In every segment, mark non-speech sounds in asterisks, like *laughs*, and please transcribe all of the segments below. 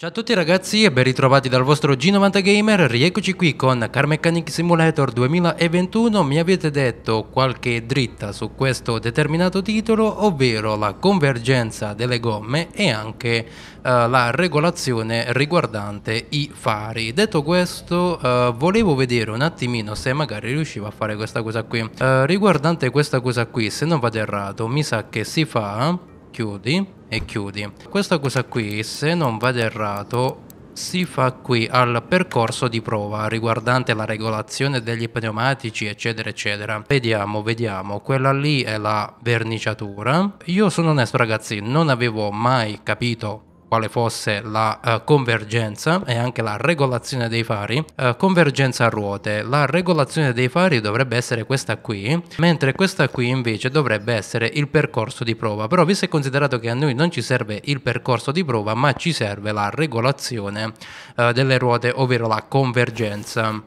Ciao a tutti ragazzi e ben ritrovati dal vostro G90 Gamer, rieccoci qui con Car Mechanic Simulator 2021, mi avete detto qualche dritta su questo determinato titolo, ovvero la convergenza delle gomme e anche uh, la regolazione riguardante i fari. Detto questo, uh, volevo vedere un attimino se magari riuscivo a fare questa cosa qui. Uh, riguardante questa cosa qui, se non vado errato, mi sa che si fa chiudi e chiudi. Questa cosa qui, se non vado errato, si fa qui al percorso di prova riguardante la regolazione degli pneumatici eccetera eccetera vediamo vediamo quella lì è la verniciatura io sono onesto ragazzi non avevo mai capito quale fosse la uh, convergenza e anche la regolazione dei fari, uh, convergenza a ruote. La regolazione dei fari dovrebbe essere questa qui, mentre questa qui invece dovrebbe essere il percorso di prova. Però visto e considerato che a noi non ci serve il percorso di prova, ma ci serve la regolazione uh, delle ruote, ovvero la convergenza.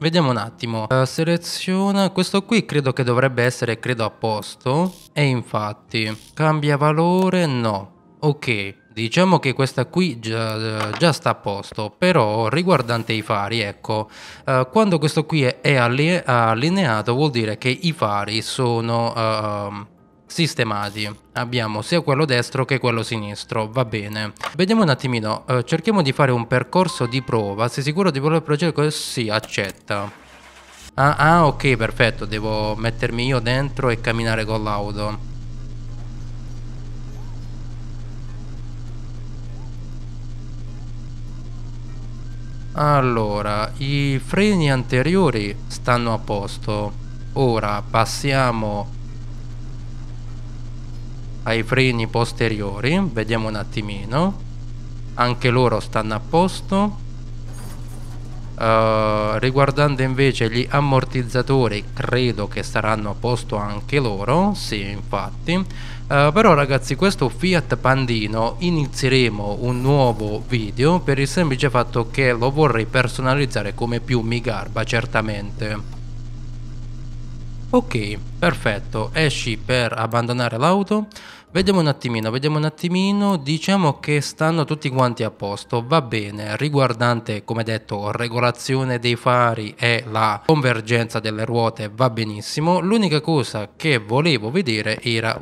Vediamo un attimo, uh, seleziona questo qui, credo che dovrebbe essere credo a posto e infatti cambia valore, no, ok Diciamo che questa qui già, già, sta a posto, però riguardante i fari, ecco, eh, quando questo qui è, è allineato vuol dire che i fari sono eh, sistemati. Abbiamo sia quello destro che quello sinistro, va bene. Vediamo un attimino, eh, cerchiamo di fare un percorso di prova, sei sicuro di voler procedere? così Sì, accetta. Ah, ah, ok, perfetto, devo mettermi io dentro e camminare con l'auto. Allora, i freni anteriori stanno a posto. Ora passiamo ai freni posteriori, vediamo un attimino. Anche loro stanno a posto. Uh, riguardando invece gli ammortizzatori, credo che saranno a posto anche loro, sì, infatti. Eh, però ragazzi questo Fiat Pandino inizieremo un nuovo video per il semplice fatto che lo vorrei personalizzare come più mi garba certamente. Ok, perfetto, esci per abbandonare l'auto. Vediamo un attimino, vediamo un attimino, diciamo che stanno tutti quanti a posto, va bene, riguardante come detto regolazione dei fari e la convergenza delle ruote va benissimo, l'unica cosa che volevo vedere era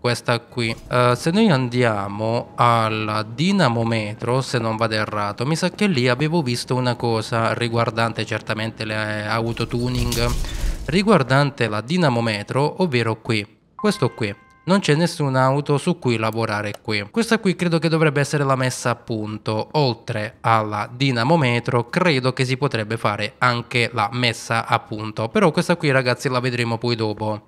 questa qui. Uh, se noi andiamo al dinamometro, se non vado errato, mi sa che lì avevo visto una cosa riguardante certamente le auto tuning, riguardante la dinamometro, ovvero qui, questo qui. Non c'è nessuna auto su cui lavorare qui. Questa qui credo che dovrebbe essere la messa a punto. Oltre alla dinamometro credo che si potrebbe fare anche la messa a punto. Però questa qui ragazzi la vedremo poi dopo.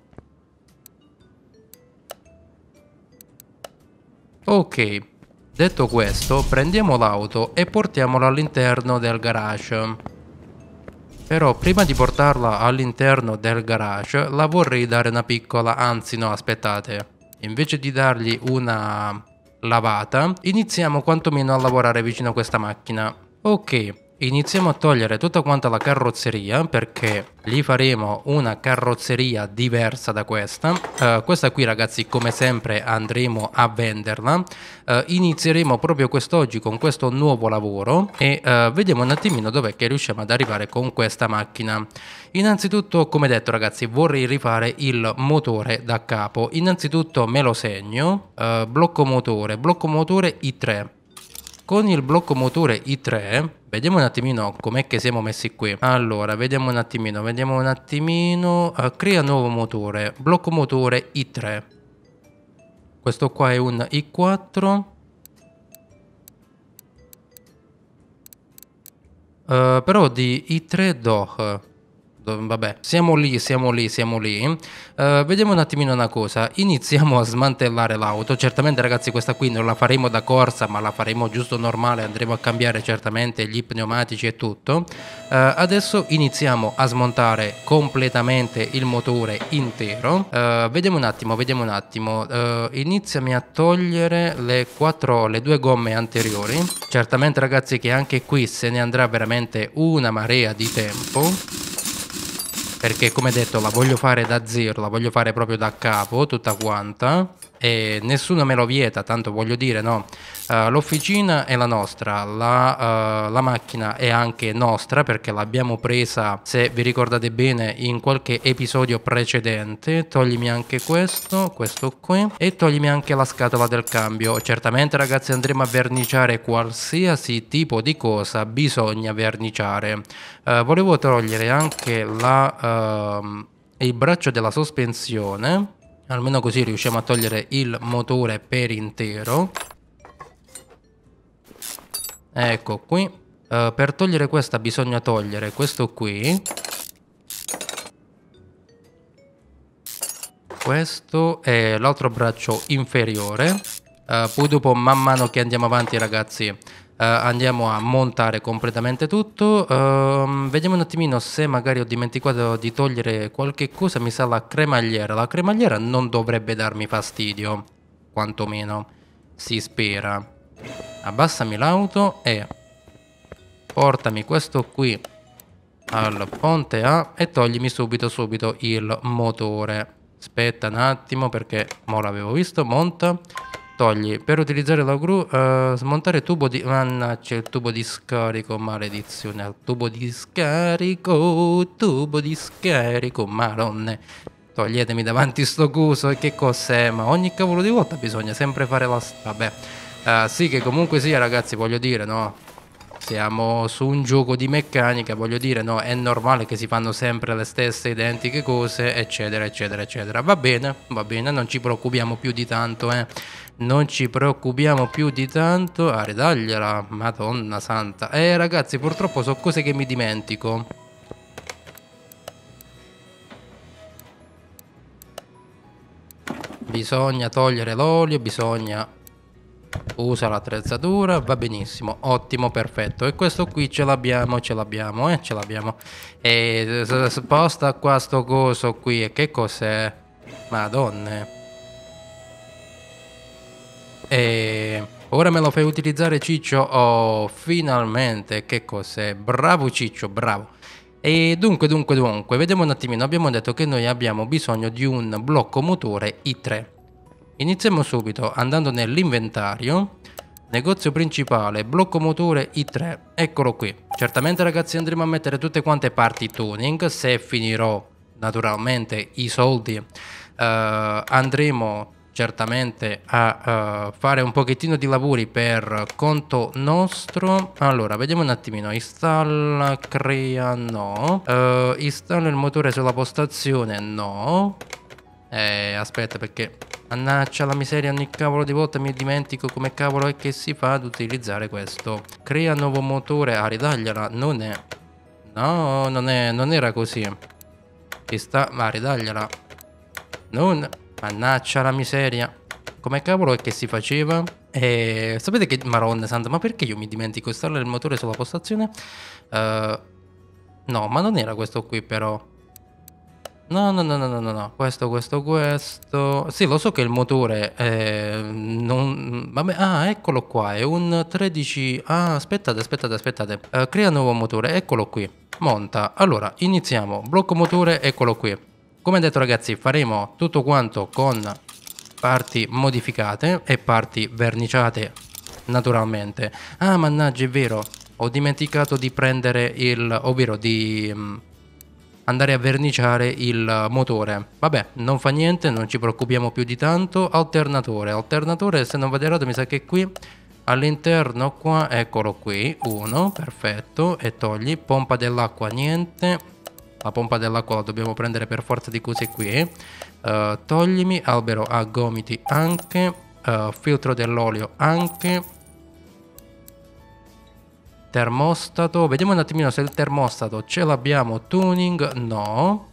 Ok, detto questo prendiamo l'auto e portiamola all'interno del garage. Però prima di portarla all'interno del garage la vorrei dare una piccola, anzi no aspettate, invece di dargli una lavata iniziamo quantomeno a lavorare vicino a questa macchina. Ok, iniziamo a togliere tutta quanta la carrozzeria perché gli faremo una carrozzeria diversa da questa uh, questa qui ragazzi come sempre andremo a venderla uh, inizieremo proprio quest'oggi con questo nuovo lavoro e uh, vediamo un attimino dov'è che riusciamo ad arrivare con questa macchina innanzitutto come detto ragazzi vorrei rifare il motore da capo innanzitutto me lo segno blocco motore blocco motore i3 con il blocco motore i3 Vediamo un attimino com'è che siamo messi qui. Allora, vediamo un attimino, vediamo un attimino. Uh, crea nuovo motore, blocco motore I3. Questo qua è un I4. Uh, eh, però di I3 DOH eh vabbè, siamo lì, siamo lì, siamo lì. Uh, vediamo un attimino una cosa, iniziamo *laughs* a smantellare l'auto, certamente ragazzi questa qui non la faremo da corsa ma la faremo giusto normale, andremo a cambiare certamente gli pneumatici e tutto. Uh, adesso iniziamo a smontare completamente il motore intero, uh, vediamo un attimo, vediamo un attimo, iniziami a togliere le, quattro, le due gomme anteriori, certamente ragazzi che anche qui se ne andrà veramente una marea di tempo perché come detto la voglio fare da zero, la voglio fare proprio da capo tutta quanta e nessuno me lo vieta, tanto voglio dire, no? Uh, l'officina è la nostra, la, uh, la, macchina è anche nostra perché l'abbiamo presa, se vi ricordate bene, in qualche episodio precedente. Toglimi anche questo, questo qui e toglimi anche la scatola del cambio. Certamente ragazzi andremo a verniciare qualsiasi tipo di cosa bisogna verniciare. Uh, volevo togliere anche la, ehm, il braccio della sospensione Almeno così riusciamo a togliere il motore per intero. Ecco qui. Uh, per togliere questa bisogna togliere questo qui. Questo è l'altro braccio inferiore. Uh, poi dopo man mano che andiamo avanti ragazzi eh, andiamo a montare completamente tutto. Um, vediamo un attimino se magari ho dimenticato di togliere qualche cosa, mi sa la cremagliera. La cremagliera non dovrebbe darmi fastidio, quantomeno, si spera. Abbassami l'auto e portami questo qui al ponte A e toglimi subito subito il motore. Aspetta un attimo perché mo l'avevo visto, monta. Togli. Per utilizzare la gru, uh, smontare tubo di... Mannaggia, il tubo di scarico, maledizione. Al tubo di scarico, tubo di scarico, maronne. Toglietemi davanti sto coso e che cos'è? Ma ogni cavolo di volta bisogna sempre fare la... Vabbè. Uh, sì che comunque sia ragazzi, voglio dire, no? Siamo su un gioco di meccanica, voglio dire, no? È normale che si fanno sempre le stesse identiche cose, eccetera, eccetera, eccetera. Va bene, va bene, non ci preoccupiamo più di tanto, eh non ci preoccupiamo più di tanto ah ridagliela madonna santa eh ragazzi purtroppo sono cose che mi dimentico bisogna togliere l'olio bisogna usa l'attrezzatura va benissimo ottimo perfetto e questo qui ce l'abbiamo ce l'abbiamo eh ce l'abbiamo e sposta qua sto coso qui e che cos'è madonna e ora me lo fai utilizzare Ciccio, oh, finalmente, che cos'è? Bravo Ciccio, bravo. E dunque, dunque, dunque, vediamo un attimino, abbiamo detto che noi abbiamo bisogno di un blocco motore i3. Iniziamo subito andando nell'inventario, negozio principale, blocco motore i3, eccolo qui. Certamente ragazzi andremo a mettere tutte quante parti tuning, se finirò naturalmente i soldi eh, andremo certamente a uh, fare un pochettino di lavori per conto nostro allora vediamo un attimino installa crea no uh, installa il motore sulla postazione no eh, aspetta perché Annaccia la miseria ogni cavolo di volta mi dimentico come cavolo è che si fa ad utilizzare questo. Crea nuovo motore, a ah, ridagliala, non è. No, non è, non era così. Ci sta, ma ah, ridagliala. Non... Mannaccia la miseria. Come cavolo è che si faceva? E eh, sapete che... Maronna santa, ma perché io mi dimentico di installare il motore sulla postazione? Uh, no, ma non era questo qui però. No, no, no, no, no, no, questo, questo, questo. Sì, lo so che il motore è... Eh, non... Vabbè, ah, eccolo qua, è un 13... Ah, aspettate, aspettate, aspettate. Uh, crea nuovo motore, eccolo qui. Monta. Allora, iniziamo. Blocco motore, eccolo qui come detto ragazzi faremo tutto quanto con parti modificate e parti verniciate naturalmente ah mannaggia è vero ho dimenticato di prendere il ovvero di mm, andare a verniciare il motore vabbè non fa niente non ci preoccupiamo più di tanto alternatore alternatore se non vado errato mi sa che qui all'interno qua eccolo qui uno perfetto e togli pompa dell'acqua niente la pompa dell'acqua la dobbiamo prendere per forza di cose qui. Uh, toglimi, albero a ah, gomiti anche, uh, filtro dell'olio anche, termostato. Vediamo un attimino se il termostato ce l'abbiamo, tuning no.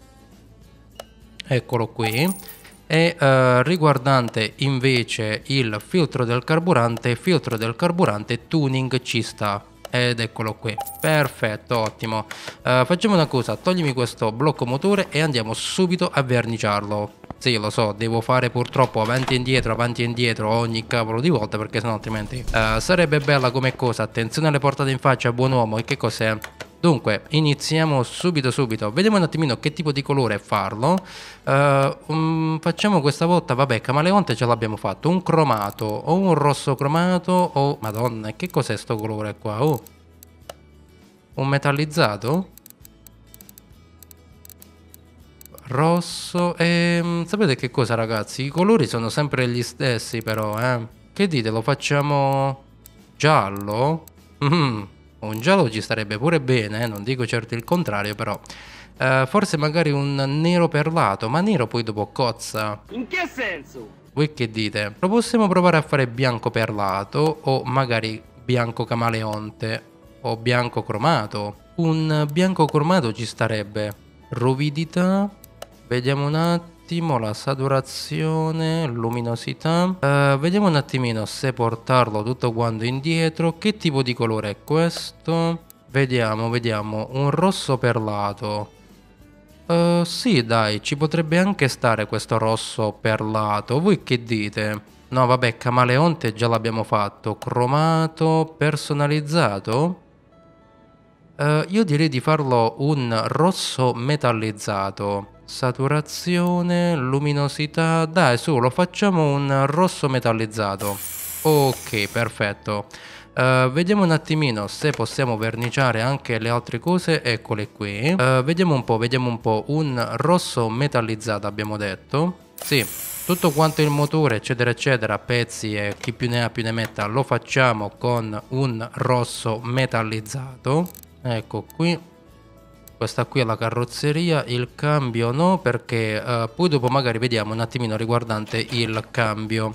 Eccolo qui e eh, riguardante invece il filtro del carburante, filtro del carburante tuning ci sta ed eccolo qui perfetto ottimo uh, facciamo una cosa toglimi questo blocco motore e andiamo subito a verniciarlo sì, lo so, devo fare purtroppo avanti e indietro, avanti e indietro ogni cavolo di volta perché sennò altrimenti uh, sarebbe bella come cosa. Attenzione alle portate in faccia, buon uomo, e che cos'è? Dunque, iniziamo subito subito. Vediamo un attimino che tipo di colore farlo. Uh, um, facciamo questa volta, vabbè, camaleonte ce l'abbiamo fatto. Un cromato, o un rosso cromato, o... Madonna, che cos'è sto colore qua? Oh. Un metallizzato? Rosso e... Ehm, sapete che cosa, ragazzi? I colori sono sempre gli stessi, però, eh. Che dite, lo facciamo... Giallo? Mmm un giallo ci starebbe pure bene, eh, non dico certo il contrario però. Uh, forse magari un nero perlato, ma nero poi dopo cozza. In che senso? Voi che dite? Lo possiamo provare a fare bianco perlato o magari bianco camaleonte o bianco cromato. Un bianco cromato ci starebbe. Ruvidità. Vediamo un attimo stimola saturazione, luminosità. Uh, vediamo un attimino se portarlo tutto quanto indietro. Che tipo di colore è questo? Vediamo, vediamo. Un rosso perlato. Uh, eh, sì, dai, ci potrebbe anche stare questo rosso perlato. Voi che dite? No, vabbè, camaleonte già l'abbiamo fatto. Cromato, personalizzato? Uh, io direi di farlo un rosso metallizzato. Saturazione, luminosità, dai su, lo facciamo un rosso metallizzato. Ok, perfetto. Uh, vediamo un attimino se possiamo verniciare anche le altre cose, eccole qui. Uh, vediamo un po', vediamo un po', un rosso metallizzato abbiamo detto. Sì, tutto quanto il motore eccetera eccetera, pezzi e chi più ne ha più ne metta, lo facciamo con un rosso metallizzato. Ecco qui, questa qui è la carrozzeria, il cambio no perché eh, poi dopo magari vediamo un attimino riguardante il cambio.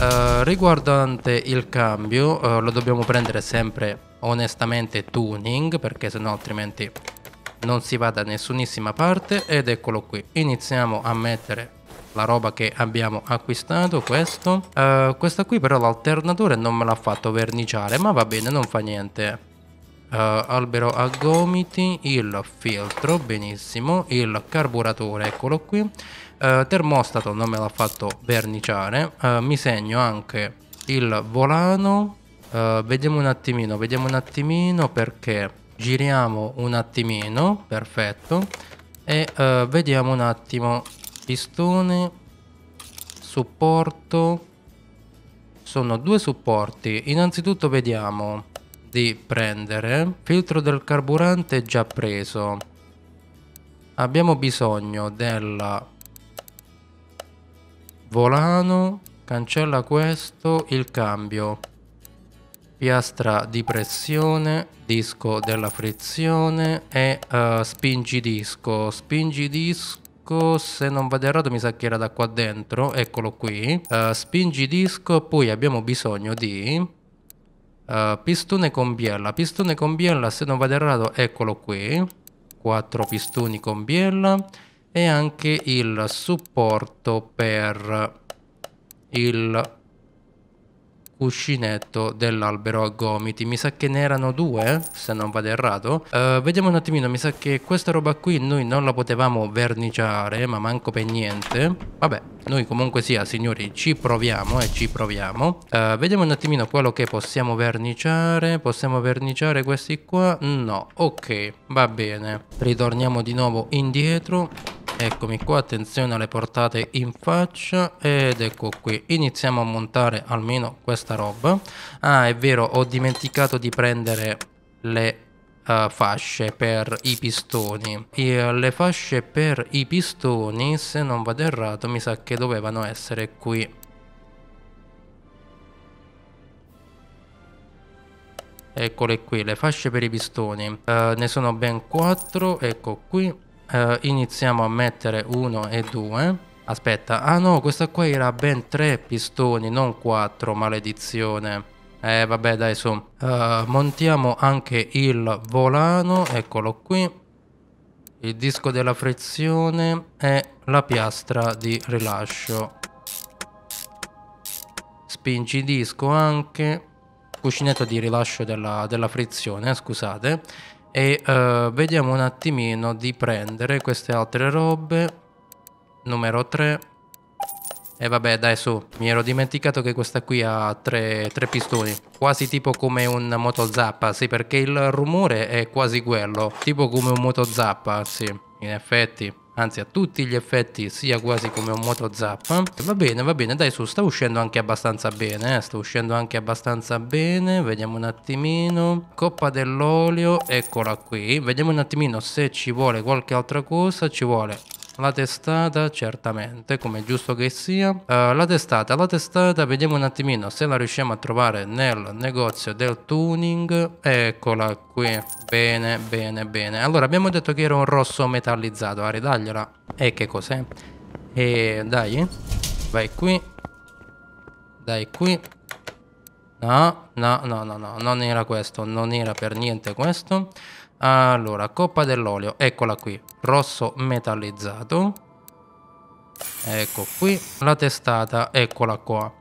Eh, riguardante il cambio eh, lo dobbiamo prendere sempre onestamente tuning perché sennò altrimenti non si va da nessunissima parte ed eccolo qui. Iniziamo a mettere la roba che abbiamo acquistato questo uh, questa qui però l'alternatore non me l'ha fatto verniciare ma va bene non fa niente eh, albero a gomiti, il filtro, benissimo, il carburatore, eccolo qui, uh, termostato non me l'ha fatto verniciare, uh, mi segno anche il volano, uh, vediamo un attimino, vediamo un attimino perché giriamo un attimino, perfetto, e vediamo un attimo pistone, supporto, sono due supporti, innanzitutto vediamo di prendere filtro del carburante già preso abbiamo bisogno del volano cancella questo il cambio piastra di pressione disco della frizione e uh, spingi disco spingi disco se non vado errato mi sa che era da qua dentro eccolo qui uh, spingi disco poi abbiamo bisogno di eh, pistone con biella. Pistone con biella, se non vado errato, eccolo qui. Quattro pistoni con biella. E anche il supporto per il cuscinetto dell'albero a gomiti mi sa che ne erano due se non vado errato uh, vediamo un attimino mi sa che questa roba qui noi non la potevamo verniciare ma manco per niente vabbè noi comunque sia signori ci proviamo e ci proviamo uh, vediamo un attimino quello che possiamo verniciare possiamo verniciare questi qua no ok va bene ritorniamo di nuovo indietro eccomi qua attenzione alle portate in faccia ed ecco qui iniziamo a montare almeno questa roba ah è vero ho dimenticato di prendere le uh, fasce per i pistoni e le fasce per i pistoni se non vado errato mi sa che dovevano essere qui Eccole qui, le fasce per i pistoni. Uh, ne sono ben 4, ecco qui eh, iniziamo a mettere 1 e 2 aspetta ah no questa qua era ben 3 pistoni non 4 maledizione eh vabbè dai su uh, montiamo anche il volano eccolo qui il disco della frizione e la piastra di rilascio spingi disco anche cuscinetto di rilascio della, della frizione eh, scusate e uh, vediamo un attimino di prendere queste altre robe numero 3 e vabbè dai su mi ero dimenticato che questa qui ha tre, tre pistoni quasi tipo come un moto zappa sì perché il rumore è quasi quello tipo come un moto zappa sì in effetti anzi a tutti gli effetti sia quasi come un moto zappa va bene va bene dai su sta uscendo anche abbastanza bene eh? sta uscendo anche abbastanza bene vediamo un attimino coppa dell'olio eccola qui vediamo un attimino se ci vuole qualche altra cosa ci vuole la testata, certamente, come è giusto che sia. Uh, la testata, la testata, vediamo un attimino se la riusciamo a trovare nel negozio del tuning. Eccola qui, bene, bene, bene. Allora, abbiamo detto che era un rosso metallizzato, Ari, dagliela. E che cos'è? E dai, vai qui. Dai qui. No, no, no, no, no, non era questo, non era per niente questo. Allora, coppa dell'olio, eccola qui, rosso metallizzato. Ecco qui, la testata, eccola qua.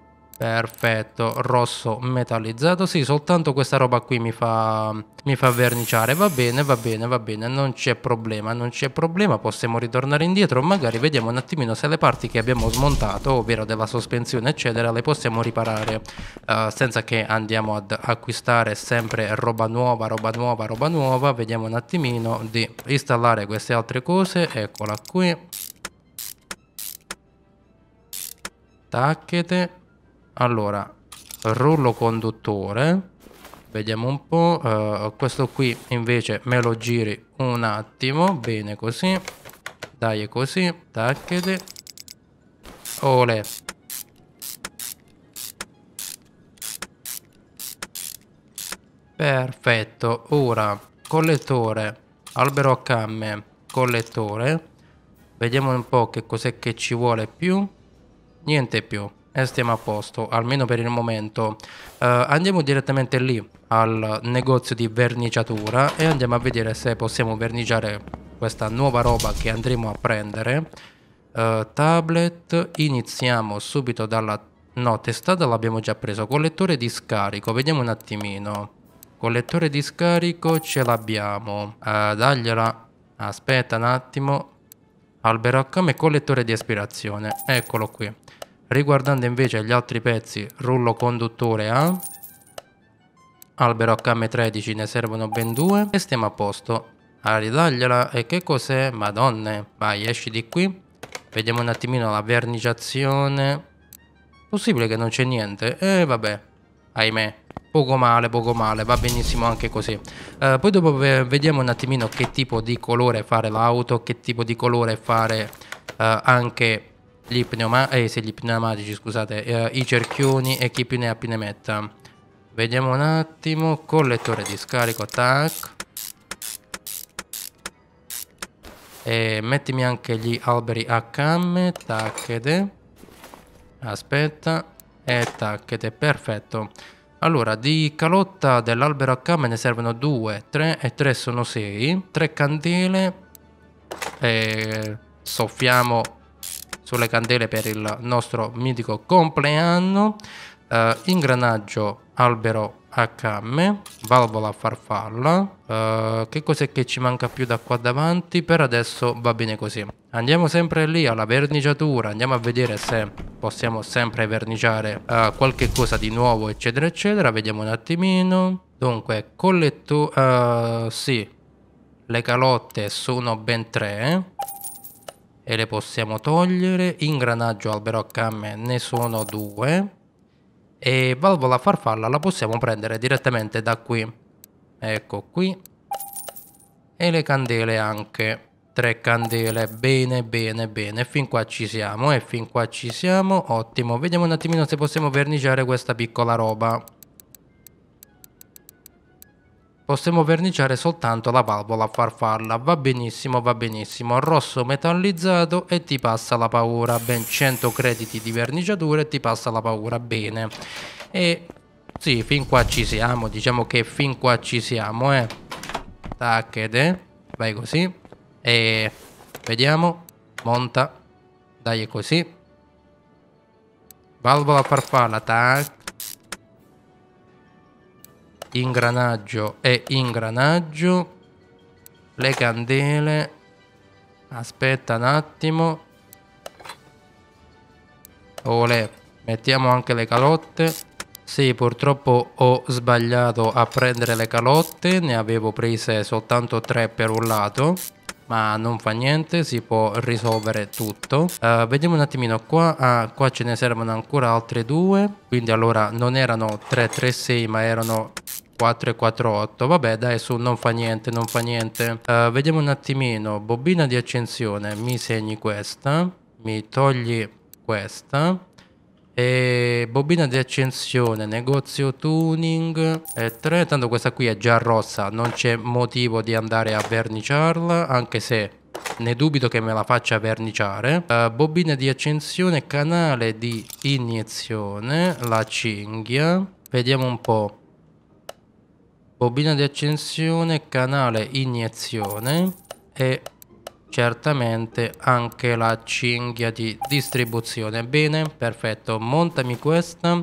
Perfetto, rosso metallizzato, sì, soltanto questa roba qui mi fa, mi fa verniciare, va bene, va bene, va bene, non c'è problema, non c'è problema, possiamo ritornare indietro, magari vediamo un attimino se le parti che abbiamo smontato, ovvero della sospensione eccetera, le possiamo riparare uh, senza che andiamo ad acquistare sempre roba nuova, roba nuova, roba nuova, vediamo un attimino di installare queste altre cose, eccola qui, tacchete, allora, rullo conduttore. Vediamo un po'. Uh, questo qui invece me lo giri un attimo. Bene così. Dai così. Tacchete. Ole. Perfetto. Ora, collettore. Albero a camme. Collettore. Vediamo un po' che cos'è che ci vuole più. Niente più. E stiamo a posto, almeno per il momento. Uh, andiamo direttamente lì, al negozio di verniciatura, e andiamo a vedere se possiamo verniciare questa nuova roba che andremo a prendere. Uh, tablet, iniziamo subito dalla... No, testata l'abbiamo già preso. Collettore di scarico, vediamo un attimino. Collettore di scarico ce l'abbiamo. Uh, dagliela. Aspetta un attimo. Albero a HM collettore di aspirazione. Eccolo qui. Riguardando invece gli altri pezzi, rullo conduttore A, eh? albero HM13 ne servono ben due e stiamo a posto. A ridargliela e che cos'è? Madonne, vai esci di qui. Vediamo un attimino la verniciazione. Possibile che non c'è niente? E eh, vabbè, ahimè. Poco male, poco male, va benissimo anche così. Eh, poi dopo vediamo un attimino che tipo di colore fare l'auto, che tipo di colore fare eh, anche gli, pneuma eh, sì, gli pneumatici, scusate, eh, i cerchioni e chi più ne ha più ne metta. Vediamo un attimo, collettore di scarico, tac. E mettimi anche gli alberi a camme, tacchete. Aspetta, e tacchete, perfetto. Allora, di calotta dell'albero a camme ne servono 2, 3 e 3 sono 6. 3 candele. E soffiamo sulle candele per il nostro mitico compleanno, eh, ingranaggio albero a camme, valvola farfalla. Uh, che cos'è che ci manca più da qua davanti? Per adesso va bene così. Andiamo sempre lì alla verniciatura, andiamo a vedere se possiamo sempre verniciare uh, qualche cosa di nuovo, eccetera, eccetera. Vediamo un attimino. Dunque, colletto... Uh, sì, le calotte sono ben tre e le possiamo togliere ingranaggio albero a camme ne sono due e valvola farfalla la possiamo prendere direttamente da qui ecco qui e le candele anche tre candele bene bene bene fin qua ci siamo e eh, fin qua ci siamo ottimo vediamo un attimino se possiamo verniciare questa piccola roba possiamo verniciare soltanto la valvola a farfalla, va benissimo, va benissimo, rosso metallizzato e ti passa la paura, ben 100 crediti di verniciatura e ti passa la paura, bene. E sì, fin qua ci siamo, diciamo che fin qua ci siamo, eh. Tacchete, vai così, e vediamo, monta, dai così. Valvola a farfalla, tac, ingranaggio e ingranaggio, le candele, aspetta un attimo, olè, mettiamo anche le calotte, sì purtroppo ho sbagliato a prendere le calotte, ne avevo prese soltanto tre per un lato, ma non fa niente, si può risolvere tutto. Uh, vediamo un attimino qua, ah, qua ce ne servono ancora altre due, quindi allora non erano 3, 3, 6, ma erano 4 4 8 vabbè dai su non fa niente non fa niente uh, vediamo un attimino bobina di accensione mi segni questa mi togli questa e bobina di accensione negozio tuning e 3 tanto questa qui è già rossa non c'è motivo di andare a verniciarla anche se ne dubito che me la faccia verniciare uh, bobina di accensione canale di iniezione la cinghia vediamo un po' bobina di accensione, canale iniezione e certamente anche la cinghia di distribuzione bene perfetto montami questa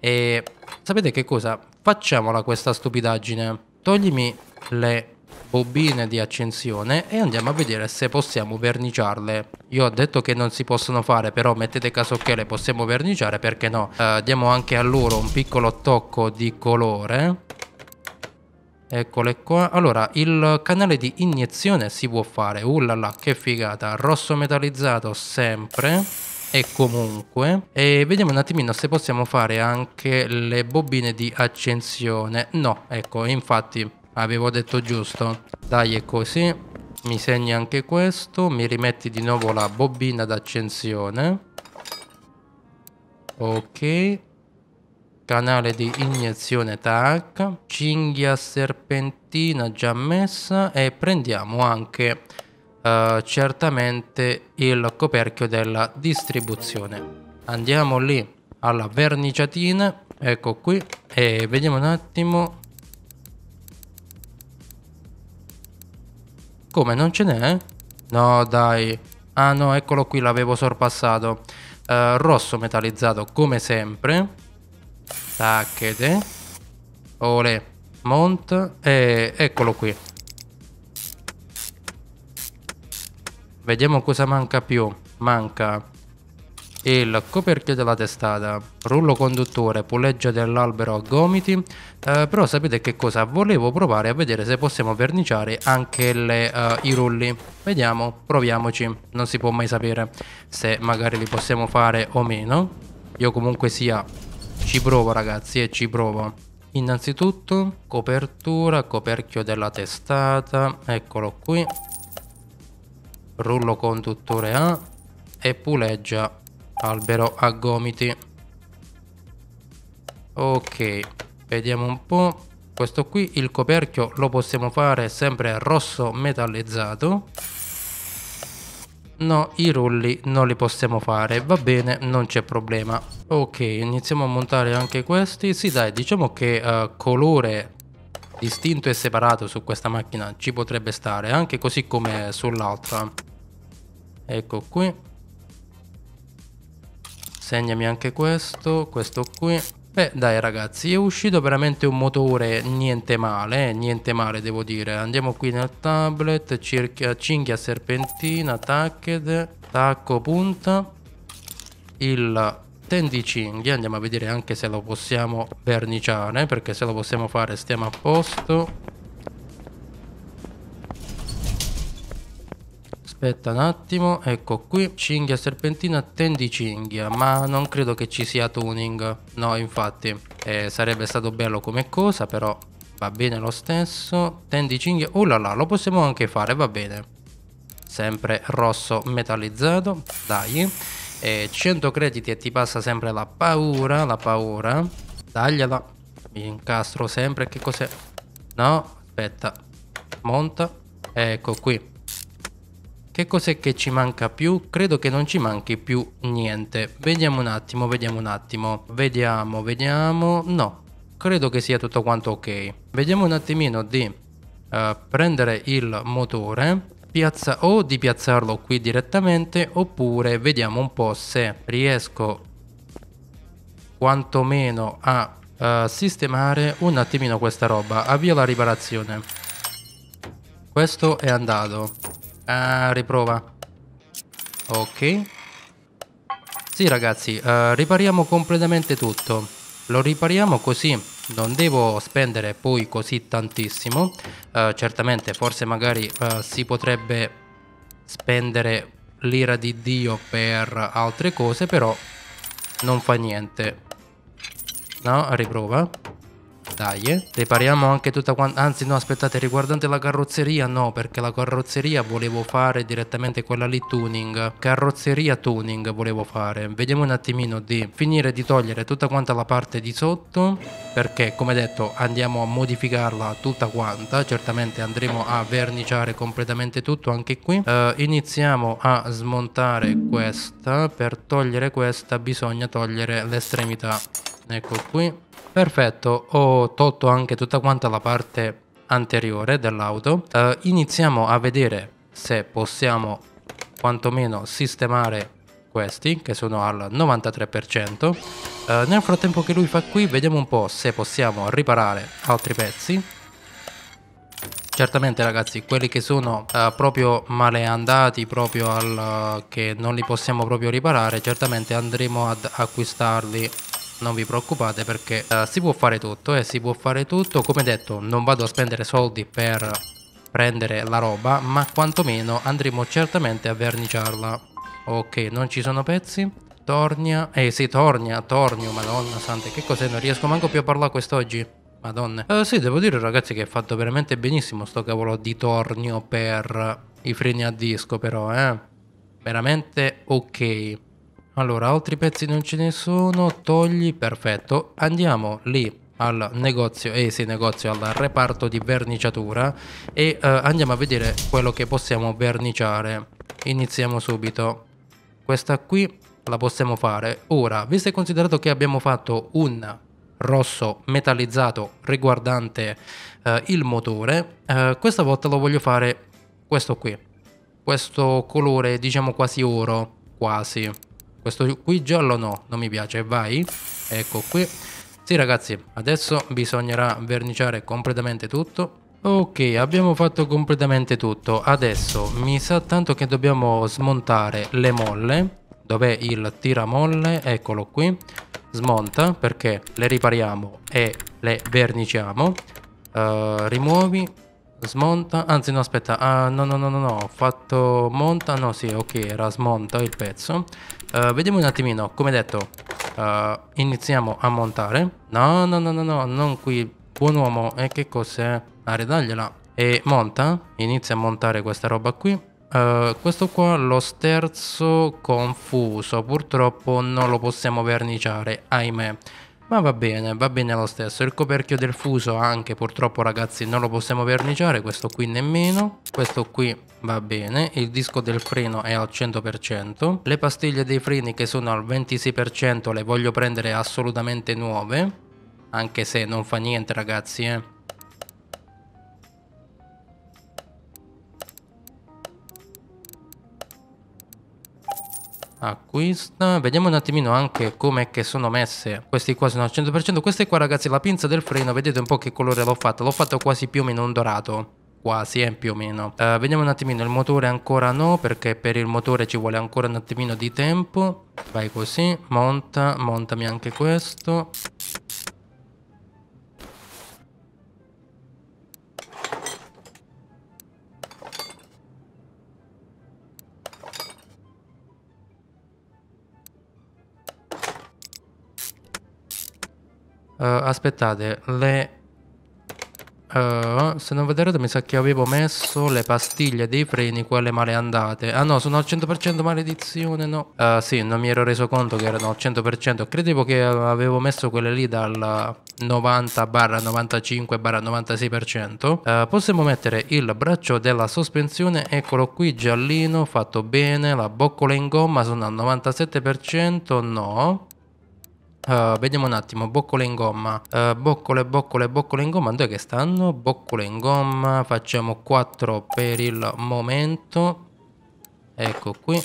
e sapete che cosa facciamola questa stupidaggine toglimi le bobine di accensione e andiamo a vedere se possiamo verniciarle io ho detto che non si possono fare però mettete caso che le possiamo verniciare perché no eh, diamo anche a loro un piccolo tocco di colore Eccole qua. Allora, il canale di iniezione si può fare. Ullala, che figata. Rosso metallizzato sempre e comunque e vediamo un attimino se possiamo fare anche le bobine di accensione no ecco infatti avevo detto giusto dai è così mi segni anche questo mi rimetti di nuovo la bobina d'accensione ok canale di iniezione TAC, cinghia serpentina già messa e prendiamo anche eh, certamente il coperchio della distribuzione. Andiamo lì alla verniciatina, ecco qui, e vediamo un attimo Come non ce n'è? No dai. Ah no, eccolo qui, l'avevo sorpassato. Uh, rosso metallizzato come sempre. Tacchede. Ole. Mont. E eccolo qui. Vediamo cosa manca più. Manca il coperchio della testata, rullo conduttore, puleggia dell'albero a gomiti, eh, però sapete che cosa? Volevo provare a vedere se possiamo verniciare anche le, eh, i rulli, vediamo, proviamoci, non si può mai sapere se magari li possiamo fare o meno, io comunque sia ci provo ragazzi e eh, ci provo. Innanzitutto copertura, coperchio della testata, eccolo qui. Rullo conduttore A e puleggia albero a gomiti. Ok, vediamo un po'. Questo qui il coperchio lo possiamo fare sempre rosso metallizzato No, i rulli non li possiamo fare, va bene, non c'è problema. Ok, iniziamo a montare anche questi. Sì, dai, diciamo che uh, colore distinto e separato su questa macchina ci potrebbe stare, anche così come sull'altra. Ecco qui. Segnami anche questo, questo qui Beh, dai ragazzi, è uscito veramente un motore niente male, niente male devo dire. Andiamo qui nel tablet, circa, cinghia serpentina, tacched, tacco punta, il tendicinghia, andiamo a vedere anche se lo possiamo verniciare, perché se lo possiamo fare stiamo a posto. aspetta un attimo ecco qui cinghia serpentina tendi cinghia ma non credo che ci sia tuning no infatti eh, sarebbe stato bello come cosa però va bene lo stesso tendi cinghia oh là là lo possiamo anche fare va bene sempre rosso metallizzato dai eh, 100 crediti e ti passa sempre la paura la paura tagliala mi incastro sempre che cos'è no aspetta monta ecco qui che cos'è che ci manca più? Credo che non ci manchi più niente. Vediamo un attimo, vediamo un attimo. Vediamo, vediamo. No, credo che sia tutto quanto ok. Vediamo un attimino di uh, prendere il motore piazza o di piazzarlo qui direttamente oppure vediamo un po' se riesco quantomeno a uh, sistemare un attimino questa roba Avvio la riparazione questo è andato Ah, riprova. Ok. Sì, ragazzi, eh, ripariamo completamente tutto. Lo ripariamo così. Non devo spendere poi così tantissimo. Eh, certamente, forse magari eh, si potrebbe spendere l'ira di Dio per altre cose, però non fa niente. No, riprova. Dai, eh. Ripariamo anche tutta quanta... Anzi, no, aspettate, riguardante la carrozzeria, no, perché la carrozzeria volevo fare direttamente quella lì tuning. Carrozzeria tuning volevo fare. Vediamo un attimino di finire di togliere tutta quanta la parte di sotto, perché, come detto, andiamo a modificarla tutta quanta. Certamente andremo a verniciare completamente tutto anche qui. Uh, iniziamo a smontare questa. Per togliere questa bisogna togliere l'estremità. Ecco qui Perfetto, ho tolto anche tutta quanta la parte anteriore dell'auto. Uh, iniziamo a vedere se possiamo quantomeno sistemare questi che sono al 93%. Uh, eh, nel frattempo che lui fa qui vediamo un po' se possiamo riparare altri pezzi. Certamente ragazzi, quelli che sono uh, proprio andati, proprio al, che non li possiamo proprio riparare, certamente andremo ad acquistarli non vi preoccupate perché uh, si può fare tutto e eh, si può fare tutto come detto non vado a spendere soldi per prendere la roba ma quantomeno andremo certamente a verniciarla ok non ci sono pezzi tornia eh sì tornia tornio madonna santa che cos'è non riesco manco più a parlare quest'oggi madonna eh, sì devo dire ragazzi che è fatto veramente benissimo sto cavolo di tornio per i freni a disco però eh veramente ok allora, altri pezzi non ce ne sono, togli, perfetto. Andiamo lì al negozio, eh sì, negozio, al reparto di verniciatura e eh, andiamo a vedere quello che possiamo verniciare. Iniziamo subito. Questa qui la possiamo fare. Ora, visto e considerato che abbiamo fatto un rosso metallizzato riguardante eh, il motore, eh, questa volta lo voglio fare questo qui. Questo colore, diciamo quasi oro, quasi questo qui giallo no, non mi piace, vai. Ecco qui. Sì ragazzi, adesso bisognerà verniciare completamente tutto. Ok, abbiamo fatto completamente tutto. Adesso mi sa tanto che dobbiamo smontare le molle. Dov'è il tiramolle? Eccolo qui. Smonta perché le ripariamo e le verniciamo. Uh, rimuovi, smonta, anzi no aspetta, ah no no no no no, ho fatto monta, no sì ok era smonta il pezzo Uh, vediamo un attimino, come detto, uh, iniziamo a montare. No, no, no, no, no, non qui. Buon uomo, e eh, che cos'è? Ah, ridagliela. E monta, inizia a montare questa roba qui. Uh, questo qua lo sterzo confuso, purtroppo non lo possiamo verniciare, ahimè. Ma va bene, va bene lo stesso. Il coperchio del fuso anche purtroppo ragazzi non lo possiamo verniciare, questo qui nemmeno. Questo qui va bene, il disco del freno è al 100%. Le pastiglie dei freni che sono al 26% le voglio prendere assolutamente nuove. Anche se non fa niente ragazzi eh acquista vediamo un attimino anche come sono messe questi qua sono al 100% queste qua ragazzi la pinza del freno vedete un po' che colore l'ho fatta l'ho fatta quasi più o meno un dorato quasi eh, più o meno uh, vediamo un attimino il motore ancora no perché per il motore ci vuole ancora un attimino di tempo vai così monta montami anche questo Eh, aspettate, le... Uh, se non vado errato mi sa che avevo messo le pastiglie dei freni, quelle male andate Ah no, sono al 100% maledizione, no. Uh, sì, non mi ero reso conto che erano al 100%. Credevo che avevo messo quelle lì dal 90 95 96%. possiamo mettere il braccio della sospensione, eccolo qui, giallino, fatto bene. La boccola in gomma sono al 97%, no. Uh, vediamo un attimo, boccole in gomma, uh, boccole, boccole, boccole in gomma, dove che stanno? Boccole in gomma, facciamo 4 per il momento, ecco qui,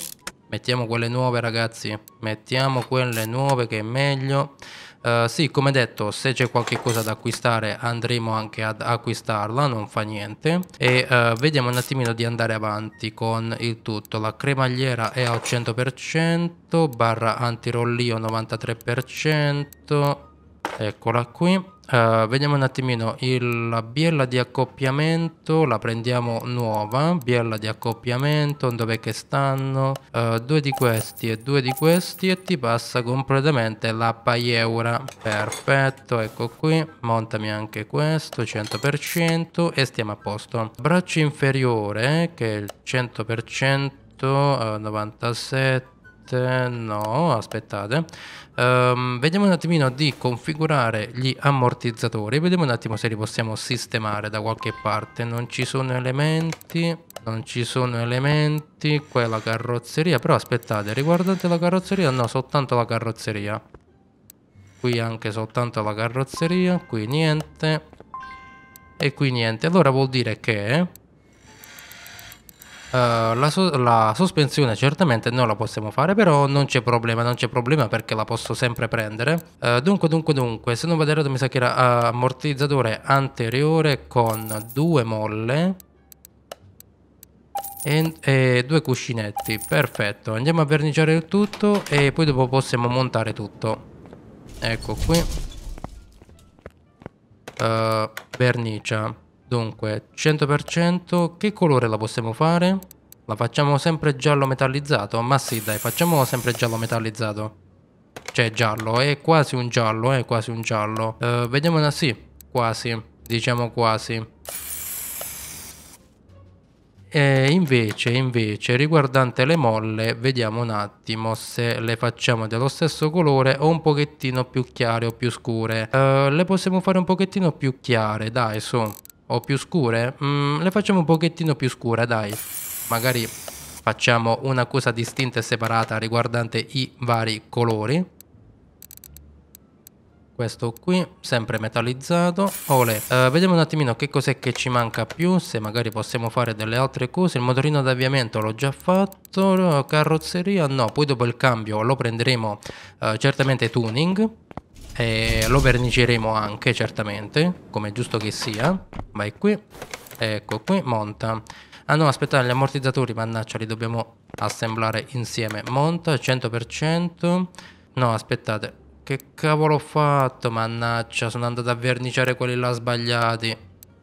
mettiamo quelle nuove ragazzi, mettiamo quelle nuove che è meglio, eh, sì, come detto, se c'è qualche cosa da acquistare andremo anche ad acquistarla, non fa niente. E uh, vediamo un attimino di andare avanti con il tutto. La cremagliera è al 100%, barra antirollio 93%, eccola qui. Uh, vediamo un attimino il, la biella di accoppiamento la prendiamo nuova biella di accoppiamento dove che stanno uh, due di questi e due di questi e ti passa completamente la paieura perfetto ecco qui montami anche questo 100% e stiamo a posto braccio inferiore che è il 100% uh, 97 Aspettate, no, aspettate. Um, vediamo un attimino di configurare gli ammortizzatori, vediamo un attimo se li possiamo sistemare da qualche parte. Non ci sono elementi, non ci sono elementi, qua è la carrozzeria, però aspettate, riguardate la carrozzeria, no, soltanto la carrozzeria. Qui anche soltanto la carrozzeria, qui niente. E qui niente, allora vuol dire che eh, la, so- la, sospensione certamente non la possiamo fare, però non c'è problema, non c'è problema perché la posso sempre prendere. Uh, dunque, dunque, dunque, se non vado errato mi sa che era uh, ammortizzatore anteriore con due molle e, e, due cuscinetti, perfetto. Andiamo a verniciare il tutto e poi dopo possiamo montare tutto. Ecco qui. vernicia. Dunque, 100%, che colore la possiamo fare? La facciamo sempre giallo metallizzato? Ma sì, dai, facciamolo sempre giallo metallizzato. Cioè, giallo, è quasi un giallo, è quasi un giallo. Uh, vediamo una sì, quasi, diciamo quasi. E invece, invece, riguardante le molle, vediamo un attimo se le facciamo dello stesso colore o un pochettino più chiare o più scure. Uh, le possiamo fare un pochettino più chiare, dai, su. O più scure? Mm, le facciamo un pochettino più scure, dai. Magari facciamo una cosa distinta e separata riguardante i vari colori. Questo qui, sempre metallizzato. Ole, uh, vediamo un attimino che cos'è che ci manca più, se magari possiamo fare delle altre cose. Il motorino d'avviamento l'ho già fatto, carrozzeria no, poi dopo il cambio lo prenderemo uh, certamente tuning eh, lo verniceremo anche certamente come giusto che sia vai qui ecco qui monta ah no aspettate gli ammortizzatori mannaggia, li dobbiamo assemblare insieme monta 100% no aspettate che cavolo ho fatto mannaggia. sono andato a verniciare quelli là sbagliati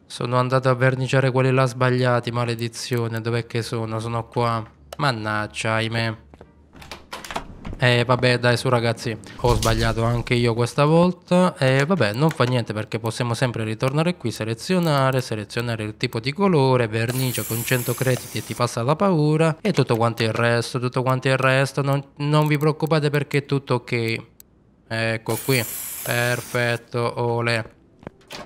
sono andato a verniciare quelli là sbagliati maledizione dov'è che sono sono qua Mannaggia, ahimè e eh, vabbè dai su ragazzi, ho sbagliato anche io questa volta e eh, vabbè non fa niente perché possiamo sempre ritornare qui, selezionare, selezionare il tipo di colore, vernice con 100 crediti e ti passa la paura e tutto quanto il resto, tutto quanto il resto, non, non vi preoccupate perché è tutto ok. Ecco qui, perfetto, ole,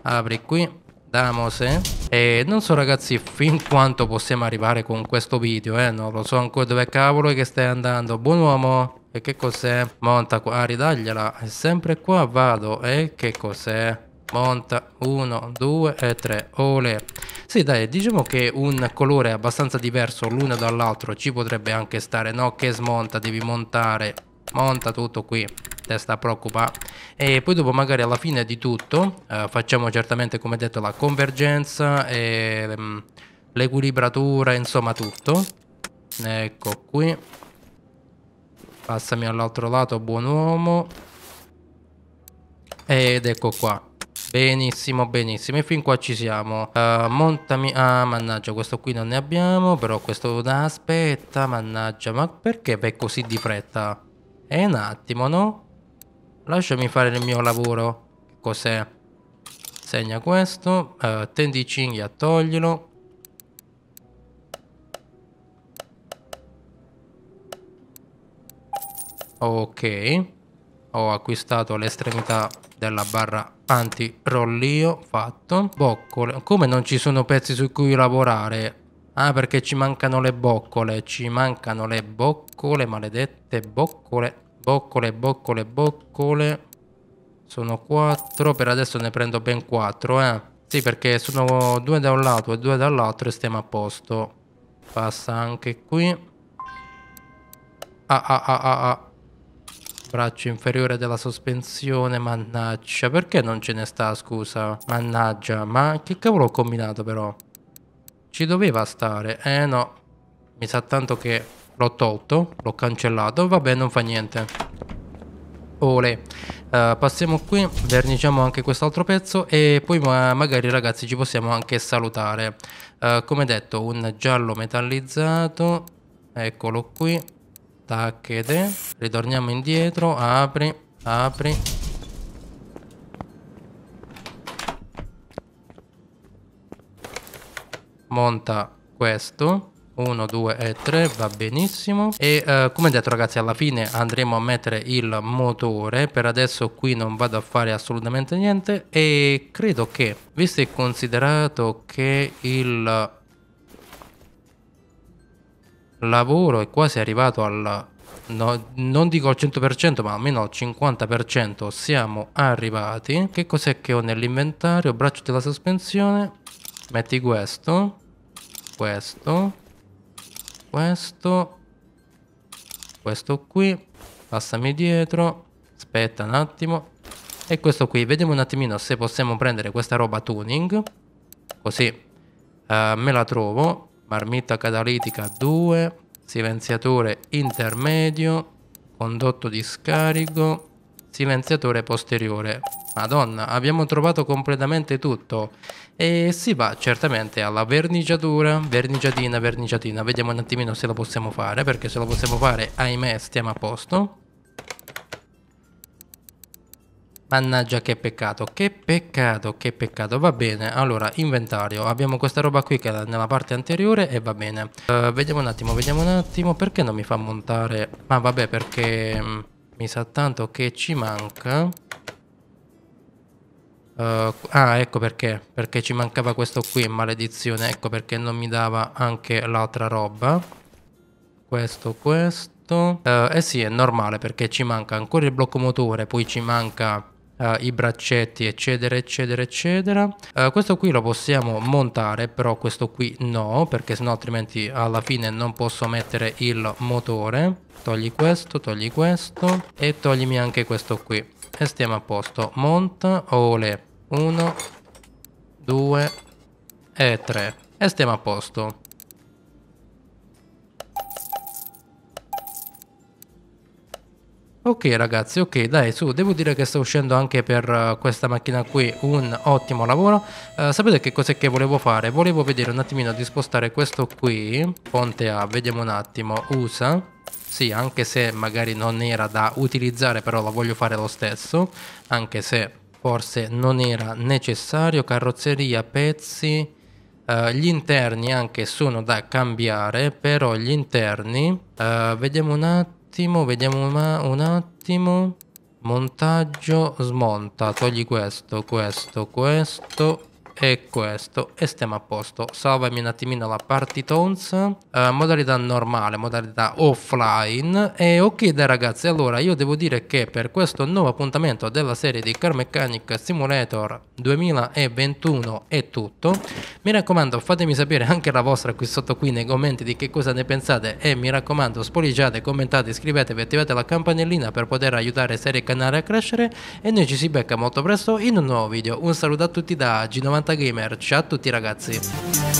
apri qui, Damose e non so ragazzi fin quanto possiamo arrivare con questo video eh non lo so ancora dove cavolo che stai andando buon uomo e che cos'è? Monta qua, ah, ridagliela. E sempre qua vado. E che cos'è? Monta 1, 2 e 3. Ole. Sì, dai, diciamo che un colore abbastanza diverso l'uno dall'altro ci potrebbe anche stare, no? Che smonta, devi montare. Monta tutto qui testa preoccupa e poi dopo magari alla fine di tutto eh, facciamo certamente come detto la convergenza e mm, l'equilibratura insomma tutto ecco qui Passami all'altro lato, buon uomo. Ed ecco qua. Benissimo, benissimo. E fin qua ci siamo. Uh, montami... Ah, mannaggia, questo qui non ne abbiamo. Però questo... aspetta, mannaggia. Ma perché è così di fretta? È eh, un attimo, no? Lasciami fare il mio lavoro. Cos'è? Segna questo. Uh, eh, tendi cinghia, toglilo. Ok. Ho acquistato l'estremità della barra anti-rollio. Fatto. Boccole. Come non ci sono pezzi su cui lavorare? Ah, perché ci mancano le boccole. Ci mancano le boccole, maledette boccole. Boccole, boccole, boccole. Sono quattro, Per adesso ne prendo ben quattro, eh. Sì, perché sono due da un lato e due dall'altro e stiamo a posto. Passa anche qui. Ah, ah, ah, ah, ah. Braccio inferiore della sospensione, mannaggia. Perché non ce ne sta, scusa? Mannaggia, ma che cavolo ho combinato però? Ci doveva stare. Eh no. Mi sa tanto che l'ho tolto, l'ho cancellato. Vabbè, non fa niente. Ole. Uh, passiamo qui, verniciamo anche quest'altro pezzo e poi ma magari ragazzi ci possiamo anche salutare. Uh, come detto, un giallo metallizzato. Eccolo qui. Tacchete. Ritorniamo indietro, apri, apri. Monta questo. 1, 2 e 3 va benissimo e eh, come detto ragazzi alla fine andremo a mettere il motore per adesso qui non vado a fare assolutamente niente e credo che visto e considerato che il lavoro è quasi arrivato al no, non dico al 100% ma almeno al 50% siamo arrivati che cos'è che ho nell'inventario braccio della sospensione metti questo questo questo questo qui passami dietro aspetta un attimo e questo qui vediamo un attimino se possiamo prendere questa roba tuning così eh, me la trovo marmitta catalitica 2 silenziatore intermedio, condotto di scarico, silenziatore posteriore. Madonna, abbiamo trovato completamente tutto. E si va certamente alla verniciatura, verniciatina, verniciatina. Vediamo un attimino se lo possiamo fare, perché se lo possiamo fare, ahimè, stiamo a posto. Mannaggia che peccato, che peccato, che peccato, va bene, allora inventario, abbiamo questa roba qui che è nella parte anteriore e va bene uh, Vediamo un attimo, vediamo un attimo, perché non mi fa montare? Ma ah, vabbè perché mm, mi sa tanto che ci manca Uh, ah, ecco perché. Perché ci mancava questo qui, maledizione. Ecco perché non mi dava anche l'altra roba. Questo, questo. Uh, eh sì, è normale perché ci manca ancora il blocco motore, poi ci manca uh, i braccetti eccetera eccetera eccetera uh, questo qui lo possiamo montare però questo qui no perché sennò altrimenti alla fine non posso mettere il motore togli questo togli questo e toglimi anche questo qui e stiamo a posto monta ole 1 2 e 3 e stiamo a posto Ok ragazzi, ok dai su, devo dire che sto uscendo anche per uh, questa macchina qui un ottimo lavoro uh, Sapete che cos'è che volevo fare? Volevo vedere un attimino di spostare questo qui, ponte A, vediamo un attimo, USA Sì, anche se magari non era da utilizzare però la voglio fare lo stesso Anche se forse non era necessario, carrozzeria, pezzi Uh, gli interni anche sono da cambiare, però gli interni, uh, vediamo un attimo attimo, vediamo un attimo. Montaggio, smonta, togli questo, questo, questo e questo e stiamo a posto salvami un attimino la party tones eh, modalità normale modalità offline e ok dai ragazzi allora io devo dire che per questo nuovo appuntamento della serie di Car Mechanic Simulator 2021 è tutto mi raccomando fatemi sapere anche la vostra qui sotto qui nei commenti di che cosa ne pensate e mi raccomando spolliciate commentate iscrivetevi attivate la campanellina per poter aiutare serie e canale a crescere e noi ci si becca molto presto in un nuovo video un saluto a tutti da G90 Gamer. Ciao a tutti ragazzi.